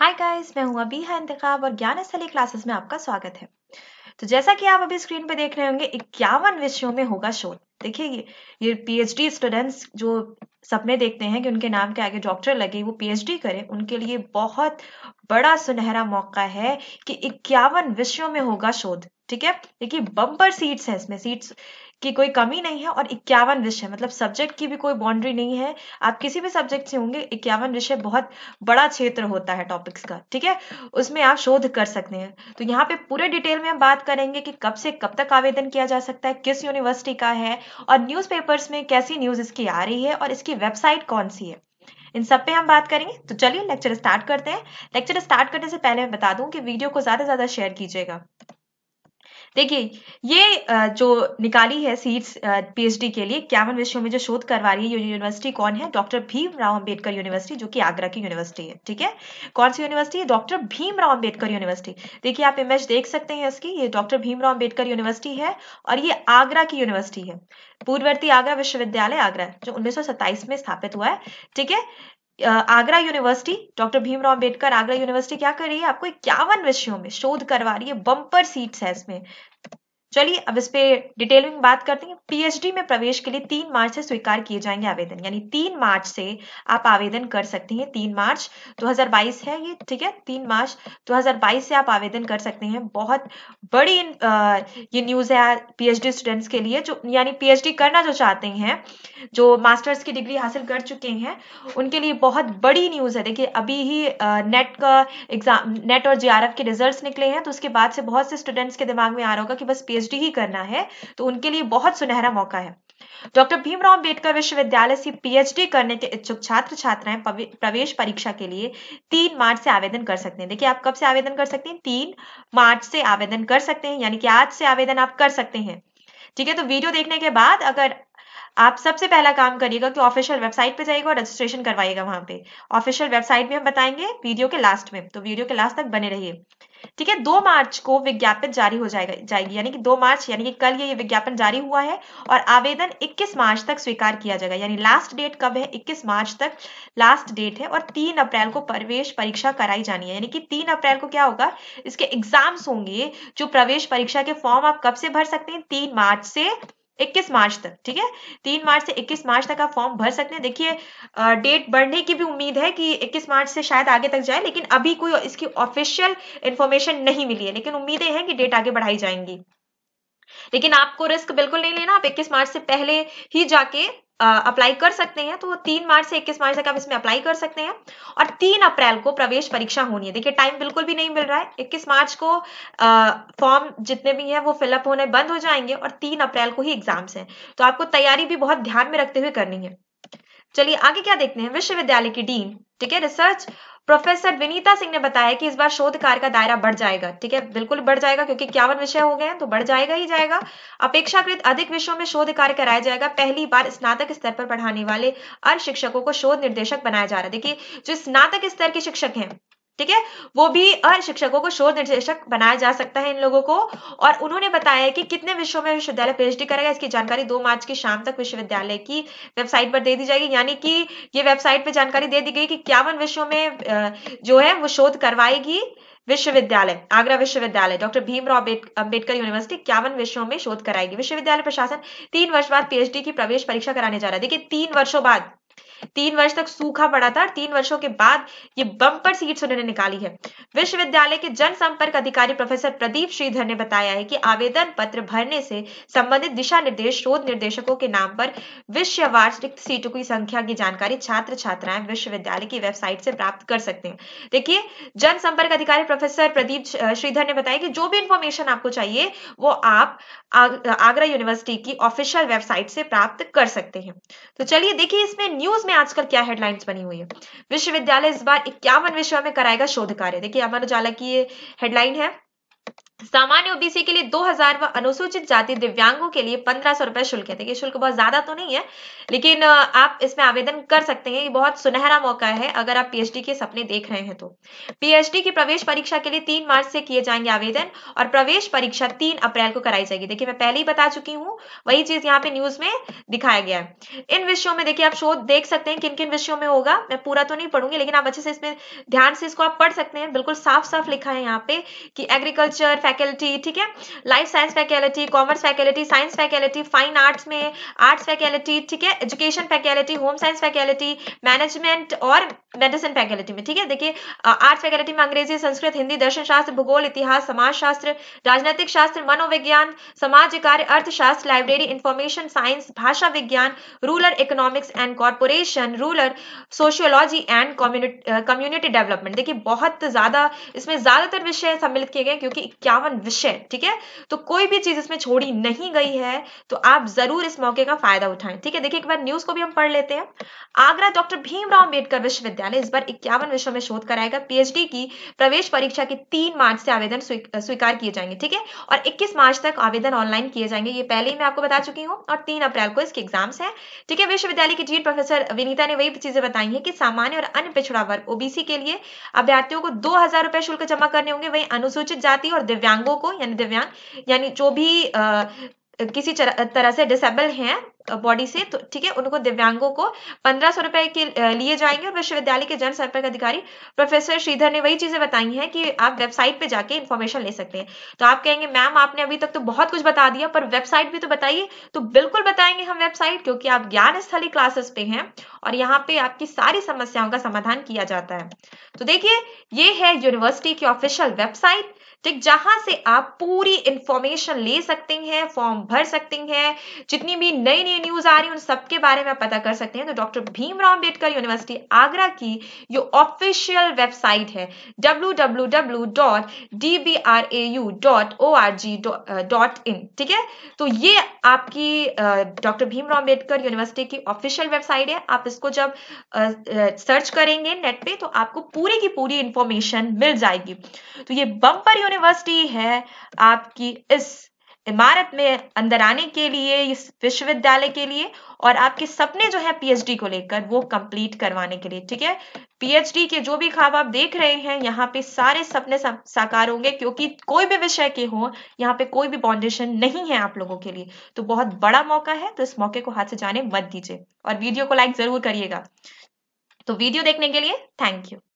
hi guys मैं हूं अबीहा इंतखाब और ज्ञान स्थली क्लासेस में आपका स्वागत है तो जैसा कि आप अभी स्क्रीन पे देख रहे होंगे इक्यावन विषयों में होगा शोध देखिए ये, ये पीएचडी स्टूडेंट्स जो सपने देखते हैं कि उनके नाम के आगे डॉक्टर लगे वो पीएचडी करें उनके लिए बहुत बड़ा सुनहरा मौका है कि इक्यावन विषयों में होगा शोध ठीक है देखिए बम्पर सीट्स है इसमें सीट्स की कोई कमी नहीं है और इक्यावन विषय मतलब सब्जेक्ट की भी कोई बाउंड्री नहीं है आप किसी भी सब्जेक्ट से होंगे इक्यावन विषय बहुत बड़ा क्षेत्र होता है टॉपिक्स का ठीक है उसमें आप शोध कर सकते हैं तो यहाँ पे पूरे डिटेल में हम बात करेंगे कि कब से कब तक आवेदन किया जा सकता है किस यूनिवर्सिटी का है और न्यूज में कैसी न्यूज़ इसकी आ रही है और इसकी वेबसाइट कौन सी है इन सब पे हम बात करेंगे तो चलिए लेक्चर स्टार्ट करते हैं लेक्चर स्टार्ट करने से पहले मैं बता दूं कि वीडियो को ज्यादा से ज्यादा शेयर कीजिएगा देखिए ये जो निकाली है सीट्स पीएचडी के लिए इक्यावन विषयों में जो शोध करवा रही है यूनिवर्सिटी कौन है डॉक्टर भीमराव अंबेडकर यूनिवर्सिटी जो कि आगरा की यूनिवर्सिटी है ठीक है कौन सी यूनिवर्सिटी है डॉक्टर भीमराव अंबेडकर यूनिवर्सिटी देखिए आप इमेज देख सकते हैं इसकी ये डॉक्टर भीमराव अंबेडकर यूनिवर्सिटी है और ये आगरा की यूनिवर्सिटी है पूर्ववर्ती आगरा विश्वविद्यालय आगरा जो उन्नीस में स्थापित हुआ है ठीक है Agra university doctor Bhimrao Ambedkar Agra university क्या कर रही है आपको इक्यावन विषयों में शोध करवा रही है बंपर सीट्स है इसमें चलिए अब इस पे डिटेल में बात करते हैं पीएचडी में प्रवेश के लिए तीन मार्च से स्वीकार किए जाएंगे आवेदन यानी तीन मार्च से आप आवेदन कर सकते हैं तीन मार्च 2022 है ये ठीक है तीन मार्च 2022 से आप आवेदन कर सकते हैं बहुत बड़ी आ, ये न्यूज है पीएचडी स्टूडेंट्स के लिए जो यानी पीएचडी करना जो चाहते हैं जो मास्टर्स की डिग्री हासिल कर चुके हैं उनके लिए बहुत बड़ी न्यूज है देखिए अभी ही आ, नेट का एग्जाम नेट और जे के रिजल्ट निकले हैं तो उसके बाद से बहुत से स्टूडेंट्स के दिमाग में आ रहा होगा कि बस पीएच पीएचडी ही करना है तो उनके लिए बहुत सुनहरा मौका है डॉक्टर भीमराव अंबेडकर विश्वविद्यालय से पीएचडी करने के इच्छुक छात्र छात्राएं प्रवेश परीक्षा के लिए तीन मार्च से आवेदन कर सकते हैं देखिए आप कब से आवेदन कर सकते हैं तीन मार्च से आवेदन कर सकते हैं यानी कि आज से आवेदन आप कर सकते हैं ठीक है तो वीडियो देखने के बाद अगर आप सबसे पहला काम करिएगा कि ऑफिशियल वेबसाइट पे जाइएगा और रजिस्ट्रेशन करवाइएगा वहां पे ऑफिशियल वेबसाइट भी हम बताएंगे वीडियो के लास्ट में तो वीडियो के लास्ट तक बने रहिए ठीक है दो मार्च को विज्ञापन जारी हो जाएगा जाएगी यानी कि दो मार्च यानी कि कल ये विज्ञापन जारी हुआ है और आवेदन 21 मार्च तक स्वीकार किया जाएगा यानी लास्ट डेट कब है 21 मार्च तक लास्ट डेट है और 3 अप्रैल को प्रवेश परीक्षा कराई जानी है यानी कि 3 अप्रैल को क्या होगा इसके एग्जाम्स होंगे जो प्रवेश परीक्षा के फॉर्म आप कब से भर सकते हैं तीन मार्च से 21 मार्च तक ठीक है 3 मार्च से 21 मार्च तक आप फॉर्म भर सकते हैं देखिए डेट बढ़ने की भी उम्मीद है कि 21 मार्च से शायद आगे तक जाए लेकिन अभी कोई इसकी ऑफिशियल इन्फॉर्मेशन नहीं मिली है लेकिन उम्मीदें हैं कि डेट आगे बढ़ाई जाएंगी लेकिन आपको रिस्क बिल्कुल नहीं लेना आप 21 मार्च से पहले ही जाके अप्लाई कर सकते हैं तो तीन मार्च से इक्कीस मार्च तक आप इसमें अप्लाई कर सकते हैं और तीन अप्रैल को प्रवेश परीक्षा होनी है देखिए टाइम बिल्कुल भी नहीं मिल रहा है इक्कीस मार्च को फॉर्म जितने भी हैं वो फिलअप होने बंद हो जाएंगे और तीन अप्रैल को ही एग्जाम्स हैं तो आपको तैयारी भी बहुत ध्यान में रखते हुए करनी है चलिए आगे क्या देखते हैं विश्वविद्यालय की डीन ठीक है रिसर्च प्रोफेसर विनीता सिंह ने बताया कि इस बार शोध कार्य का दायरा बढ़ जाएगा ठीक है बिल्कुल बढ़ जाएगा क्योंकि इक्यावन विषय हो गए हैं तो बढ़ जाएगा ही जाएगा अपेक्षाकृत अधिक विषयों में शोध कार्य कराया जाएगा पहली बार स्नातक स्तर पर पढ़ाने वाले अर्थ शिक्षकों को शोध निर्देशक बनाया जा रहा है देखिए जो स्नातक स्तर के शिक्षक हैं ठीक है वो भी शिक्षकों को शोध निर्देशक बनाया जा सकता है इन लोगों को और उन्होंने बताया कि कितने विषयों में विश्वविद्यालय पीएचडी करेगा इसकी जानकारी दो मार्च की शाम तक विश्वविद्यालय की वेबसाइट पर दे दी जाएगी यानी कि ये वेबसाइट पर जानकारी दे दी गई कि इक्यावन विषयों में जो है वो शोध करवाएगी विश्वविद्यालय आगरा विश्वविद्यालय डॉक्टर भीमराव अंबेडकर यूनिवर्सिटी इक्यावन विषयों में शोध कराएगी विश्वविद्यालय प्रशासन तीन वर्ष बाद पीएचडी की प्रवेश परीक्षा कराने जा रहा है देखिए तीन वर्षों बाद तीन वर्ष तक सूखा पड़ा था और तीन वर्षों के बाद ये बम्पर सीट्स उन्होंने निकाली है विश्वविद्यालय के जनसंपर्क अधिकारी प्रोफेसर प्रदीप श्रीधर ने बताया है कि आवेदन पत्र भरने से संबंधित दिशा निर्देश शोध निर्देशकों के नाम पर विश्ववार रिक्त सीटों की संख्या की जानकारी छात्र छात्राएं विश्वविद्यालय की वेबसाइट से प्राप्त कर सकते हैं देखिए जनसंपर्क अधिकारी प्रोफेसर प्रदीप श्रीधर ने बताया कि जो भी इंफॉर्मेशन आपको चाहिए वो आप आगरा यूनिवर्सिटी की ऑफिशियल वेबसाइट से प्राप्त कर सकते हैं तो चलिए देखिए इसमें न्यूज में में आजकल क्या हेडलाइंस बनी हुई है विश्वविद्यालय इस बार इक्यावन विषयों में कराएगा शोध कार्य देखिए अमर उजाला की ये हेडलाइन है सामान्य ओबीसी के लिए 2000 व अनुसूचित जाति दिव्यांगों के लिए पंद्रह सौ रुपए शुल्क है देखिए शुल्क बहुत ज्यादा तो नहीं है लेकिन आप इसमें आवेदन कर सकते हैं ये बहुत सुनहरा मौका है अगर आप पीएचडी के सपने देख रहे हैं तो पीएचडी की प्रवेश परीक्षा के लिए तीन मार्च से किए जाएंगे आवेदन और प्रवेश परीक्षा तीन अप्रैल को कराई जाएगी देखिए मैं पहले ही बता चुकी हूँ वही चीज यहाँ पे न्यूज में दिखाया गया है इन विषयों में देखिए आप शोध देख सकते हैं किन किन विषयों में होगा मैं पूरा तो नहीं पढ़ूंगी लेकिन आप अच्छे से इसमें ध्यान से इसको आप पढ़ सकते हैं बिल्कुल साफ साफ लिखा है यहाँ पे कि एग्रीकल्चर फैकल्टी ठीक है life science faculty commerce faculty science faculty fine arts में आर्ट्स फैकल्टी ठीक है education faculty home science faculty management और मेडिसिन फैकल्टी में ठीक है देखिए आर्ट्स फैकल्टी में अंग्रेजी संस्कृत हिंदी दर्शन शास्त्र भूगोल इतिहास समाज शास्त्र राजनीतिक शास्त्र मनोविज्ञान समाज कार्य अर्थशास्त्र लाइब्रेरी इंफॉर्मेशन साइंस भाषा विज्ञान rural economics and corporation rural sociology and community development देखिए बहुत ज्यादा इसमें ज्यादातर विषय सम्मिलित किए गए क्योंकि क्या बावन विषय ठीक है तो कोई भी चीज इसमें छोड़ी नहीं गई है तो आप जरूर इस मौके का फायदा उठाएं ठीक है देखिए एक बार न्यूज को भी हम पढ़ लेते हैं आगरा डॉक्टर भीमराव अंबेडकर विश्वविद्यालय इस बार इक्यावन विषय में शोध कराएगा पीएचडी की प्रवेश परीक्षा के तीन मार्च से आवेदन स्वीकार किए जाएंगे ठीक है और इक्कीस मार्च तक आवेदन ऑनलाइन किए जाएंगे ये पहले ही मैं आपको बता चुकी हूँ और तीन अप्रैल को इसके एग्जाम्स है ठीक है विश्वविद्यालय की डीन प्रोफेसर विनीता ने वही चीजें बताई है कि सामान्य और अन्य पिछड़ा वर्ग ओबीसी के लिए अभ्यर्थियों को दो हजार रुपए शुल्क जमा करने होंगे वही अनुसूचित जाति और दिव्य दिव्यांगों को यानी दिव्यांग यानी जो भी आ, किसी तरह से डिसेबल हैं बॉडी से तो ठीक है उनको दिव्यांगों को पंद्रह सौ रुपए के लिए जाएंगे और विश्वविद्यालय के जन संपर्क अधिकारी प्रोफेसर श्रीधर ने वही चीजें बताई हैं कि आप वेबसाइट पे जाके इन्फॉर्मेशन ले सकते हैं तो आप कहेंगे मैम आपने अभी तक तो बहुत कुछ बता दिया पर वेबसाइट भी तो बताइए तो बिल्कुल बताएंगे हम वेबसाइट क्योंकि आप ज्ञान स्थली क्लासेस पे हैं और यहाँ पे आपकी सारी समस्याओं का समाधान किया जाता है तो देखिए ये है यूनिवर्सिटी की ऑफिशियल वेबसाइट ठीक जहां से आप पूरी इंफॉर्मेशन ले सकते हैं फॉर्म भर सकते हैं जितनी भी नई नई न्यूज आ रही है उन सबके बारे में आप पता कर सकते हैं तो डॉक्टर भीमराव अंबेडकर यूनिवर्सिटी आगरा की जो ऑफिशियल वेबसाइट है डब्ल्यू ठीक है तो ये आपकी डॉक्टर भीमराव अंबेडकर यूनिवर्सिटी की ऑफिशियल वेबसाइट है आप इसको जब सर्च करेंगे नेट पे तो आपको पूरी की पूरी इंफॉर्मेशन मिल जाएगी तो ये बम्पर यूनिवर्सिटी है आपकी इस इमारत में अंदर आने के लिए इस विश्वविद्यालय के लिए और आपके सपने जो है पीएचडी को लेकर वो कंप्लीट करवाने के लिए ठीक है पीएचडी के जो भी ख्वाब आप देख रहे हैं यहाँ पे सारे सपने साकार होंगे क्योंकि कोई भी विषय के हो यहाँ पे कोई भी बाउंडेशन नहीं है आप लोगों के लिए तो बहुत बड़ा मौका है तो इस मौके को हाथ से जाने मत दीजिए और वीडियो को लाइक जरूर करिएगा तो वीडियो देखने के लिए थैंक यू